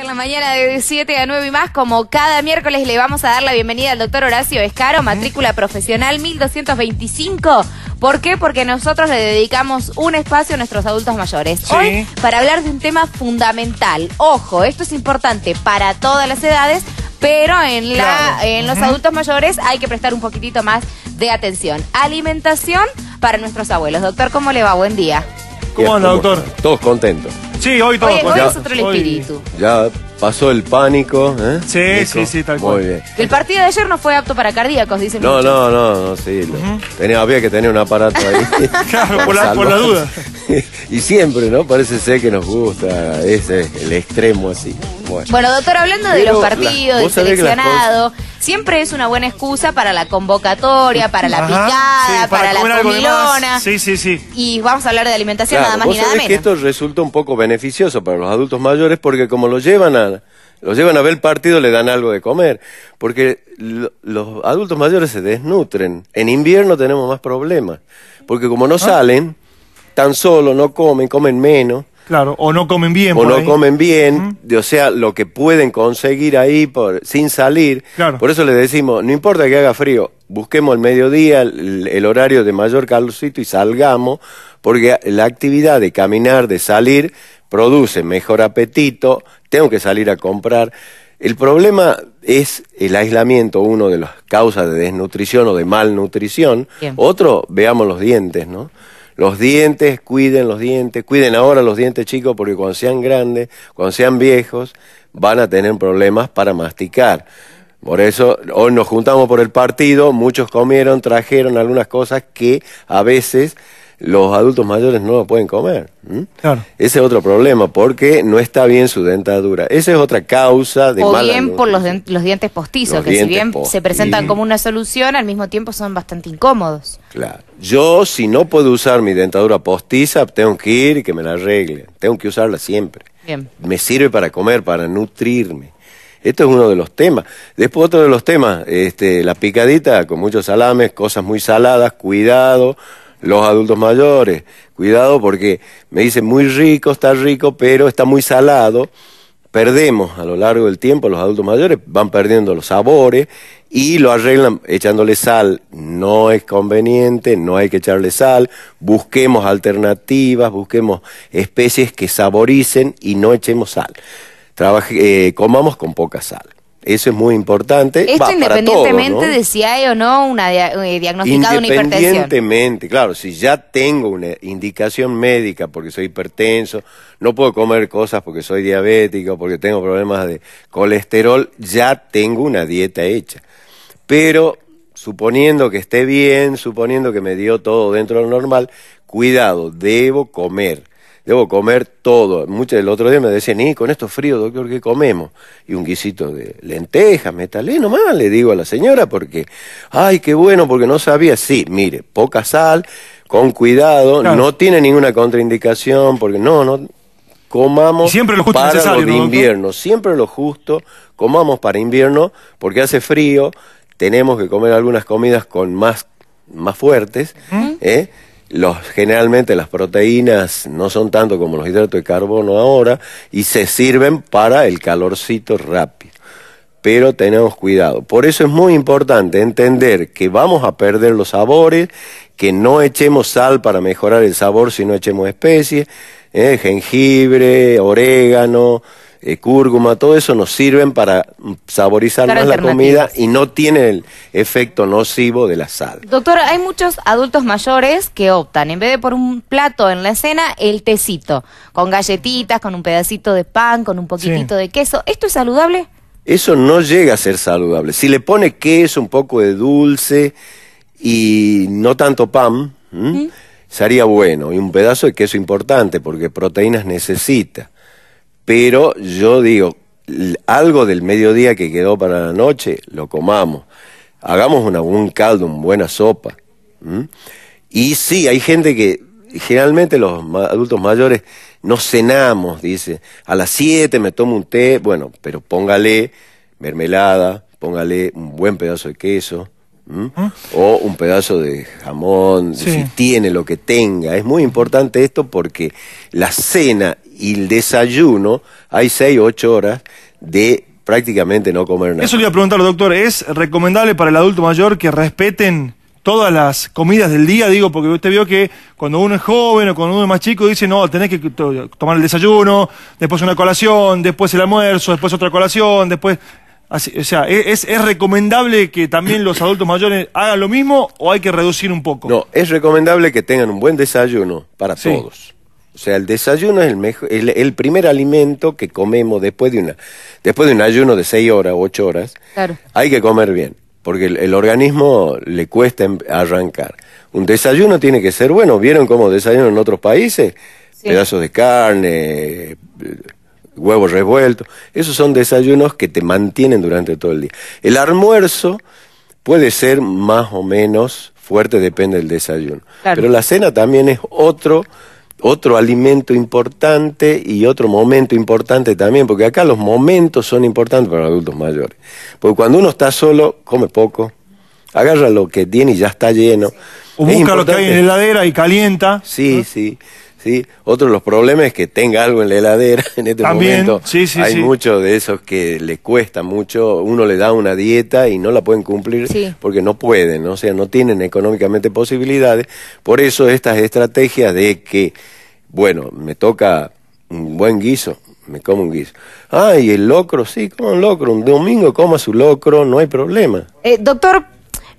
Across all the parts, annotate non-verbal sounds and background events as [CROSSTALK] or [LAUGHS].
en la mañana de 7 a 9 y más, como cada miércoles le vamos a dar la bienvenida al doctor Horacio Escaro, matrícula profesional 1225. ¿Por qué? Porque nosotros le dedicamos un espacio a nuestros adultos mayores. para hablar de un tema fundamental. Ojo, esto es importante para todas las edades, pero en, la, en los adultos mayores hay que prestar un poquitito más de atención. Alimentación para nuestros abuelos. Doctor, ¿cómo le va? Buen día. ¿Cómo anda, doctor? Todos contentos. Sí, hoy todo. Ya pasó el pánico, ¿eh? Sí, sí, sí, tal cual. Muy bien. El partido de ayer no fue apto para cardíacos, dicen no, No, no, no, sí. tenía, había que tener un aparato ahí. [LAUGHS] claro, por la, duda. [LAUGHS] y siempre, ¿no? Parece ser que nos gusta ese, el extremo así. Bueno, doctor, hablando de los partidos, del seleccionados, siempre es una buena excusa para la convocatoria, para la picada, para, la comilona. Sí, sí, sí. Y vamos a hablar de alimentación nada más y nada menos. que esto resulta un poco beneficioso para los adultos mayores porque como lo llevan a los llevan a ver el partido, le dan algo de comer, porque los adultos mayores se desnutren. En invierno tenemos más problemas, porque como no ah. salen, tan solo no comen, comen menos. Claro, o no comen bien. O no comen bien, o sea, lo que pueden conseguir ahí por, sin salir. Claro. Por eso le decimos, no importa que haga frío, busquemos el mediodía, el, horario de mayor calorcito y salgamos, porque la actividad de caminar, de salir, produce mejor apetito, tengo que salir a comprar. El problema es el aislamiento, uno de las causas de desnutrición o de malnutrición. Otro, veamos los dientes, ¿no? Los dientes, cuiden los dientes, cuiden ahora los dientes chicos porque cuando sean grandes, cuando sean viejos, van a tener problemas para masticar. Por eso hoy nos juntamos por el partido, muchos comieron, trajeron algunas cosas que a veces los adultos mayores no lo pueden comer. Ese es otro problema, porque no está bien su dentadura. Esa es otra causa de... O bien por los, los, dientes postizos, que si bien se presentan como una solución, al mismo tiempo son bastante incómodos. Claro. Yo, si no puedo usar mi dentadura postiza, tengo que ir y que me la arregle... Tengo que usarla siempre. Bien. Me sirve para comer, para nutrirme. Esto es uno de los temas. Después otro de los temas, este, la picadita con muchos salames, cosas muy saladas, cuidado los adultos mayores. Cuidado porque me dicen muy rico, está rico, pero está muy salado. Perdemos a lo largo del tiempo, los adultos mayores van perdiendo los sabores y lo arreglan echándole sal. No es conveniente, no hay que echarle sal. Busquemos alternativas, busquemos especies que saboricen y no echemos sal. Eh, comamos con poca sal. Eso es muy importante. Esto independientemente de si hay o no una eh, diagnóstico de una hipertensión. Independientemente, claro, si ya tengo una indicación médica porque soy hipertenso, no puedo comer cosas porque soy diabético, porque tengo problemas de colesterol, ya tengo una dieta hecha. Pero suponiendo que esté bien, suponiendo que me dio todo dentro de lo normal, cuidado, debo comer debo comer todo. Muchos del otro día me decían, y con esto frío, doctor, ¿qué comemos? Y un guisito de lentejas, metalé nomás, le digo a la señora, porque, ay, qué bueno, porque no sabía. Sí, mire, poca sal, con cuidado, no tiene ninguna contraindicación, porque no, no, comamos siempre lo justo para de invierno, siempre lo justo, comamos para invierno porque hace frío, tenemos que comer algunas comidas con más, más fuertes, ¿eh? Los, generalmente las proteínas no son tanto como los hidratos de carbono ahora y se sirven para el calorcito rápido. Pero tenemos cuidado. Por eso es muy importante entender que vamos a perder los sabores, que no echemos sal para mejorar el sabor, si no echemos especies, ¿eh? jengibre, orégano, eh, Cúrguma, todo eso nos sirven para saborizar más la comida y no tiene el efecto nocivo de la sal. Doctor, hay muchos adultos mayores que optan, en vez de por un plato en la cena, el tecito, con galletitas, con un pedacito de pan, con un poquitito de queso. ¿Esto es saludable? Eso no llega a ser saludable. Si le pone queso, un poco de dulce y no tanto pan, sería bueno. Y un pedazo de queso importante, porque proteínas necesita. Pero yo digo, algo del mediodía que quedó para la noche, lo comamos. Hagamos un caldo, una buena sopa. Y sí, hay gente que generalmente los adultos mayores no cenamos, dice, a las 7 me tomo un té, bueno, pero póngale mermelada, póngale un buen pedazo de queso, ¿Mm? o un pedazo de jamón, si tiene lo que tenga. Es muy importante esto porque la cena y el desayuno hay 6, 8 horas de prácticamente no comer nada. Eso le iba a preguntar, doctor, ¿es recomendable para el adulto mayor que respeten todas las comidas del día? Digo, porque usted vio que cuando uno es joven o cuando uno es más chico dice, no, tenés que tomar el desayuno, después una colación, después el almuerzo, después otra colación, después o sea, ¿es, recomendable que también los adultos mayores hagan lo mismo o hay que reducir un poco? No, es recomendable que tengan un buen desayuno para todos. O sea, el desayuno es el, mejor, el, primer alimento que comemos después de, una, después de un ayuno de 6 horas, 8 horas. Claro. Hay que comer bien, porque el, organismo le cuesta em, arrancar. Un desayuno tiene que ser bueno. ¿Vieron cómo desayunan en otros países? Pedazos de carne, huevos revueltos. Esos son desayunos que te mantienen durante todo el día. El almuerzo puede ser más o menos fuerte, depende del desayuno. Pero la cena también es otro, otro alimento importante y otro momento importante también, porque acá los momentos son importantes para los adultos mayores. Porque cuando uno está solo, come poco, agarra lo que tiene y ya está lleno. O busca lo que hay en la heladera y calienta. Sí, sí. ¿sí? Otro de los problemas es que tenga algo en la heladera [LAUGHS] en este momento. Sí, hay muchos de esos que le cuesta mucho, uno le da una dieta y no la pueden cumplir porque no pueden, o sea, no tienen económicamente posibilidades. Por eso estas estrategias de que, bueno, me toca un buen guiso, me como un guiso. ay ah, el locro, sí, como un locro, un domingo coma su locro, no hay problema. Eh, doctor,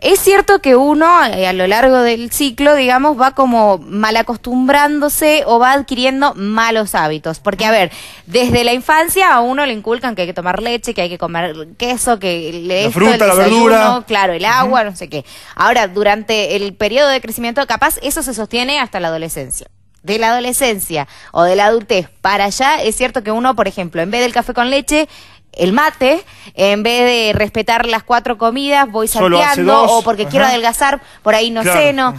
es cierto que uno eh, a lo largo del ciclo, digamos, va como mal acostumbrándose o va adquiriendo malos hábitos. Porque, a ver, desde la infancia a uno le inculcan que hay que tomar leche, que hay que comer queso, que le la fruta, la verdura. Claro, el agua, no sé qué. Ahora, durante el periodo de crecimiento, capaz eso se sostiene hasta la adolescencia de la adolescencia o de la adultez para allá, es cierto que uno, por ejemplo, en vez del café con leche, el mate, en vez de respetar las cuatro comidas, voy salteando o porque quiero adelgazar, por ahí no sé, ¿no?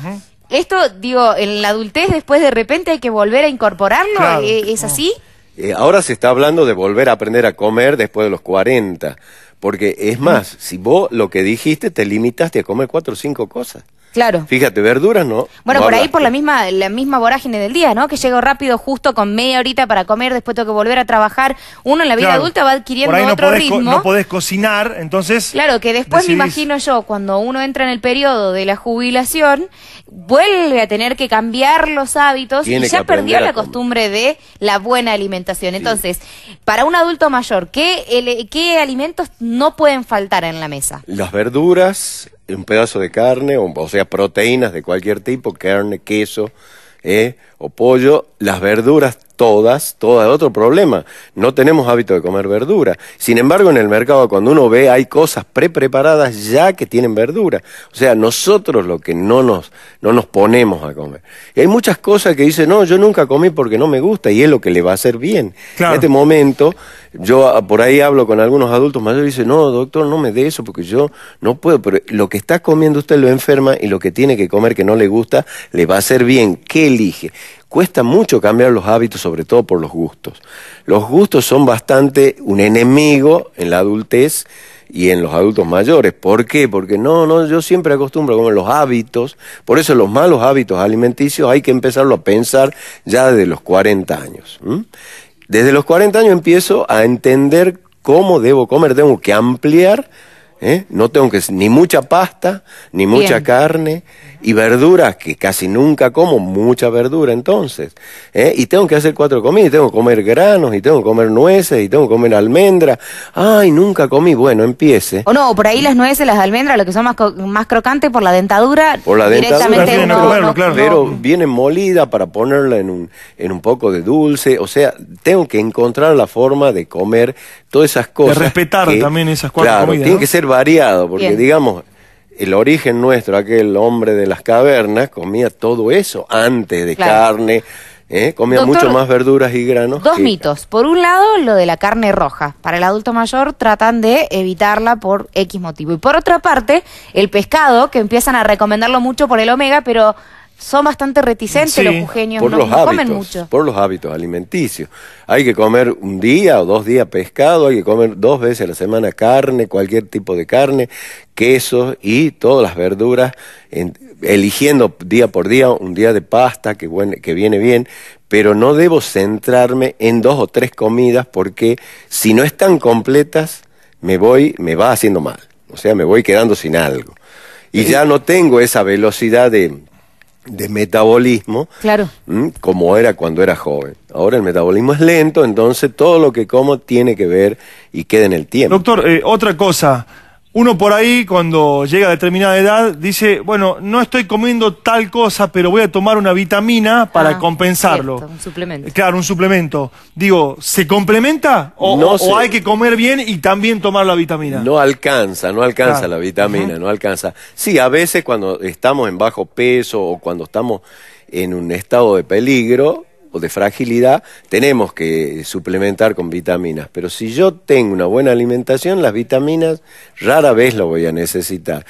Esto, digo, en la adultez después de repente hay que volver a incorporarlo, ¿e-, ¿es así? Eh, ahora se está hablando de volver a aprender a comer después de los 40, porque es más, si vos lo que dijiste te limitaste a comer cuatro o cinco cosas. Claro. Fíjate, verduras no. Bueno, por ahí por la misma, la misma vorágine del día, ¿no? Que llego rápido, justo con media horita para comer, después tengo que volver a trabajar. Uno en la vida adulta va adquiriendo otro ritmo. No podés cocinar, entonces. Claro, que después me imagino yo, cuando uno entra en el periodo de la jubilación, vuelve a tener que cambiar los hábitos y ya perdió la costumbre de la buena alimentación. Entonces, para un adulto mayor, ¿qué, ¿qué alimentos no pueden faltar en la mesa? Las verduras, un pedazo de carne, o, sea, proteínas de cualquier tipo, carne, queso, ¿eh? pollo, las verduras todas, todas, otro problema. No tenemos hábito de comer verdura. Sin embargo, en el mercado cuando uno ve hay cosas prepreparadas ya que tienen verdura. O sea, nosotros lo que no nos, no nos ponemos a comer. Y hay muchas cosas que dicen, no, yo nunca comí porque no me gusta y es lo que le va a hacer bien. En este momento, yo ah, por ahí hablo con algunos adultos mayores y dicen, no, doctor, no me dé eso porque yo no puedo. Pero lo que está comiendo usted lo enferma y lo que tiene que comer que no le gusta le va a hacer bien. ¿Qué elige? cuesta mucho cambiar los hábitos, sobre todo por los gustos. Los gustos son bastante un enemigo en la adultez y en los adultos mayores. ¿Por qué? Porque no, no, yo siempre acostumbro a comer los hábitos, por eso los malos hábitos alimenticios hay que empezarlo a pensar ya desde los 40 años. Desde los 40 años empiezo a entender cómo debo comer, tengo que ampliar, ¿eh? no tengo que, ni mucha pasta, ni mucha carne, y verduras que casi nunca como, mucha verdura entonces. ¿eh? Y tengo que hacer cuatro comidas, tengo que comer granos, y tengo que comer nueces, y tengo que comer almendras. Ay, nunca comí, bueno, empiece. O no, por ahí las nueces, las almendras, lo que son más, más crocantes por la dentadura. Por la dentadura, no, Pero viene molida para ponerla en un, en un poco de dulce. O sea, tengo que encontrar la forma de comer todas esas cosas. De respetar también esas cuatro claro, comidas. Tiene que ser variado, porque digamos el origen nuestro, aquel hombre de las cavernas, comía todo eso antes de carne. ¿eh? Comía mucho más verduras y granos. Dos mitos. Por un lado, lo de la carne roja. Para el adulto mayor tratan de evitarla por X motivo. Y por otra parte, el pescado, que empiezan a recomendarlo mucho por el omega, pero son bastante reticentes los jujeños, no, comen mucho. Por los hábitos alimenticios. Hay que comer un día o dos días pescado, hay que comer dos veces a la semana carne, cualquier tipo de carne, quesos y todas las verduras, eligiendo día por día un día de pasta que, que viene bien, pero no debo centrarme en dos o tres comidas porque si no están completas, me voy, me va haciendo mal. O sea, me voy quedando sin algo. Y ya no tengo esa velocidad de de metabolismo, claro. como era cuando era joven. Ahora el metabolismo es lento, entonces todo lo que como tiene que ver y queda en el tiempo. Doctor, eh, otra cosa, uno por ahí, cuando llega a determinada edad, dice, bueno, no estoy comiendo tal cosa, pero voy a tomar una vitamina para ah, compensarlo. un suplemento. Claro, un suplemento. Digo, ¿se complementa o, no hay que comer bien y también tomar la vitamina? No alcanza, no alcanza la vitamina, no alcanza. Sí, a veces cuando estamos en bajo peso o cuando estamos en un estado de peligro, o de fragilidad, tenemos que suplementar con vitaminas. Pero si yo tengo una buena alimentación, las vitaminas rara vez lo voy a necesitar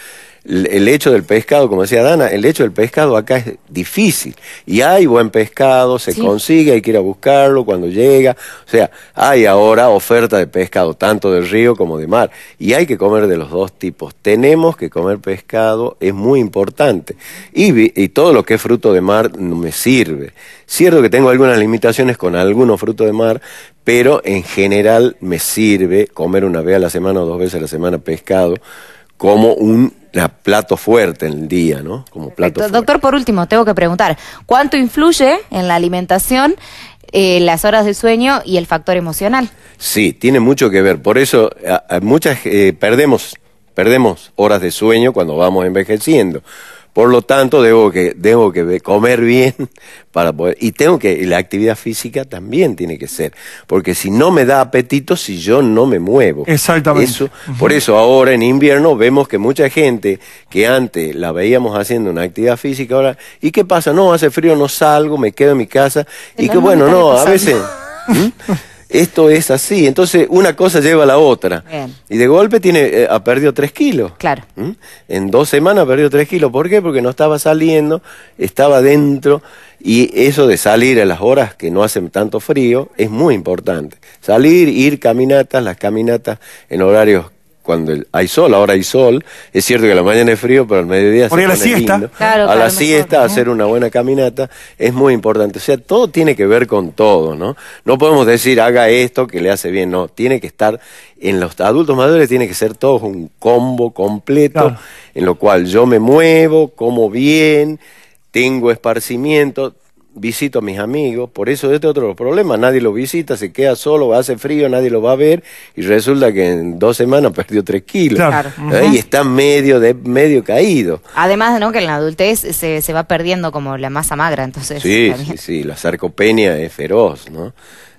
el hecho del pescado, como decía Dana, el hecho del pescado acá es difícil. Y hay buen pescado, se consigue, hay que ir a buscarlo cuando llega. O sea, hay ahora oferta de pescado, tanto del río como de mar. Y hay que comer de los dos tipos. Tenemos que comer pescado, es muy importante. Y, y todo lo que es fruto de mar me sirve. Cierto que tengo algunas limitaciones con algunos frutos de mar, pero en general me sirve comer una vez a la semana o dos veces a la semana pescado como un plato fuerte en el día, ¿no? Como plato fuerte. Doctor, por último, tengo que preguntar, ¿cuánto influye en la alimentación eh, las horas de sueño y el factor emocional? Sí, tiene mucho que ver. Por eso muchas eh, perdemos, perdemos horas de sueño cuando vamos envejeciendo. Por lo tanto, debo que, debo que comer bien [LAUGHS] para poder. Y tengo que, la actividad física también tiene que ser. Porque si no me da apetito, si yo no me muevo. Exactamente. Por eso ahora en invierno vemos que mucha gente que antes la veíamos haciendo una actividad física, ahora, ¿y qué pasa? No, hace frío, no salgo, me quedo en mi casa. y que bueno, no, a veces. [LAUGHS] ¿Mm? esto es así. Entonces, una cosa lleva a la otra. Y de golpe tiene, eh, ha perdido tres kilos. Claro. ¿Mm? En dos semanas ha perdido tres kilos. ¿Por qué? Porque no estaba saliendo, estaba dentro. Y eso de salir a las horas que no hacen tanto frío es muy importante. Salir, ir caminatas, las caminatas en horarios cuando hay sol, ahora hay sol, es cierto que la mañana es frío, pero al mediodía se pone siesta. a la siesta, hacer una buena caminata, es muy importante. O sea, todo tiene que ver con todo, ¿no? No podemos decir haga esto que le hace bien, no, tiene que estar, en los adultos mayores tiene que ser todo un combo completo, en lo cual yo me muevo, como bien, tengo esparcimiento, visito a mis amigos, por eso este otro problema, nadie lo visita, se queda solo, hace frío, nadie lo va a ver y resulta que en dos semanas [LAUGHS] perdió tres kilos ¿Eh? y está medio de, medio caído. Además, ¿no? Que en la adultez se, se va perdiendo como la masa magra, entonces. Sí, sí, sí, la sarcopenia es feroz, ¿no?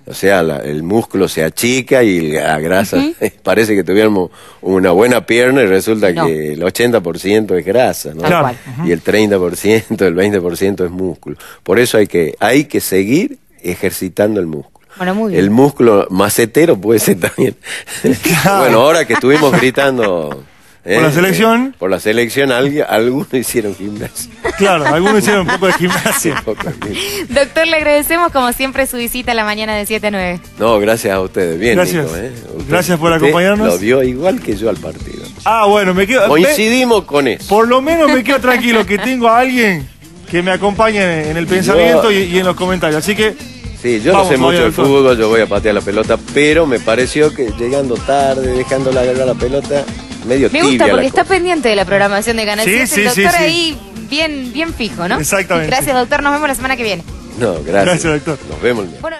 O sea, el músculo se achica y la grasa, [LAUGHS] parece que tuviéramos una buena pierna y resulta que el 80% es grasa, ¿no? Y el 30%, el 20% es músculo. Por eso hay que, hay que seguir ejercitando el músculo. El músculo macetero puede ser también. [LAUGHS] bueno, ahora que estuvimos gritando... ¿Eh? por la eh, selección. por la selección, algunos [LAUGHS] hicieron gimnasio Claro, algunos hicieron un poco de [LAUGHS] gimnasio Doctor, le agradecemos como siempre su visita a la mañana de 7 a 9. No, gracias a ustedes. Bien, gracias. ¿eh? gracias por acompañarnos. Lo dio igual que yo al partido. Ah, bueno, me quedo. Coincidimos con eso. Por lo menos me quedo tranquilo que tengo a alguien que me acompañe en el pensamiento y, en los comentarios. Así que Sí, yo no sé mucho de fútbol, yo voy a patear la pelota, pero me pareció que llegando tarde, dejando la la pelota, me gusta porque está pendiente de la programación de Canal el doctor ahí bien, bien fijo, ¿no? Exactamente. Gracias, doctor. Nos vemos la semana que viene. No, gracias. Gracias, doctor. Nos vemos. El... Bueno,